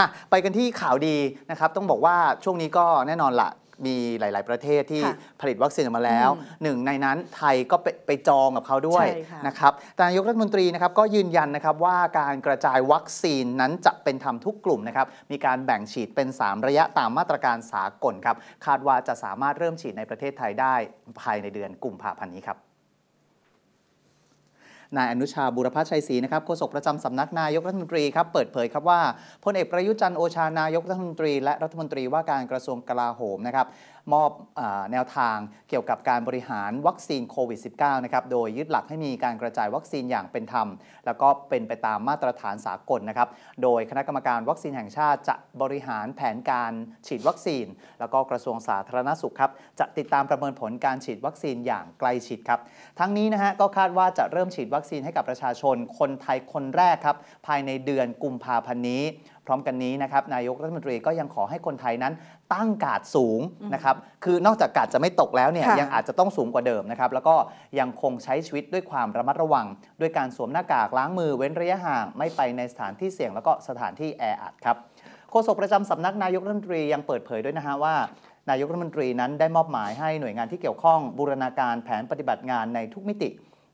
่ะไปกันที่ข่าวดีนะครับ ต้องบอกว่าช่วงนี้ก็แน่นอนละมีหลาย ๆ ประเทศที่ผลิตวัคซีนออกมาแล้วหนึ่งในนั้นไทยก็ไปไปจองกับเขาด้วยนะครับแต่นายกรัฐมนตรีนะครับ ก็ยืนยันนะครับว่าการกระจายวัคซีนนั้นจะเป็นธรรมทุกกลุ่มนะครับ มีการแบ่งฉีดเป็น 3 ระยะตามมาตรการสากลครับ คาดว่าจะสามารถเริ่มฉีดในประเทศไทยได้ภายในเดือนกุมภาพันธ์นี้ครับนายอนุชาบุรพชัยศรีนะครับโฆษกประจำสำนักนายกรัฐมนตรีครับเปิดเผยครับว่าพลเอกประยุจันโอชานายกรัฐมนตรี และรัฐมนตรีว่าการกระทรวงกลาโหมนะครับมอบอแนวทางเกี่ยวกับการบริหารวัคซีนโควิด -19 นะครับโดยยึดหลักให้มีการกระจายวัคซีนอย่างเป็นธรรม แล้วก็เป็นไปตามมาตรฐานสากลนะครับโดยคณะกรรมการวัคซีนแห่งชาติจะบริหารแผนการฉีดวัคซีน แล้วก็กระทรวงสาธารณสุขครับจะติดตามประเมินผลการฉีดวัคซีนอย่างใกล้ชิดครับทั้งนี้นะฮะก็คาดว่าจะเริ่มฉีดวัควัคซีน ให้กับประชาชน คนไทยคนแรกครับ ภายในเดือนกุมภาพันธ์นี้ พร้อมกันนี้นะครับ นายกรัฐมนตรีก็ยังขอให้คนไทยนั้นตั้งกาดสูงนะครับ คือนอกจากกาดจะไม่ตกแล้วเนี่ย ยังอาจจะต้องสูงกว่าเดิมนะครับ แล้วก็ยังคงใช้ชีวิตด้วยความระมัดระวัง ด้วยการสวมหน้ากาก ล้างมือเว้นระยะห่างไม่ไปในสถานที่เสี่ยง แล้วก็สถานที่แออัดครับ โฆษกประจำสำนักนายกรัฐมนตรียังเปิดเผยด้วยนะฮะว่า นายกรัฐมนตรีนั้นได้มอบหมายให้หน่วยงานที่เกี่ยวข้องบูรณาการแผนปฏิบัติงานในทุกมิติ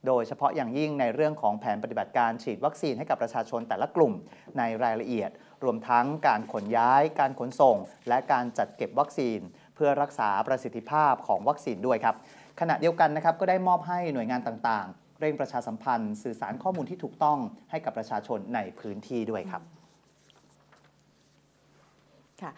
โดยเฉพาะอย่างยิ่งในเรื่องของแผนปฏิบัติการฉีดวัคซีนให้กับประชาชนแต่ละกลุ่มในรายละเอียด รวมทั้งการขนย้ายการขนส่งและการจัดเก็บวัคซีน เพื่อรักษาประสิทธิภาพของวัคซีนด้วยครับขณะเดียวกันนะครับก็ได้มอบให้หน่วยงานต่าง ๆ เร่งประชาสัมพันธ์ สื่อสารข้อมูลที่ถูกต้องให้กับประชาชนในพื้นที่ด้วยครับ ค่ะ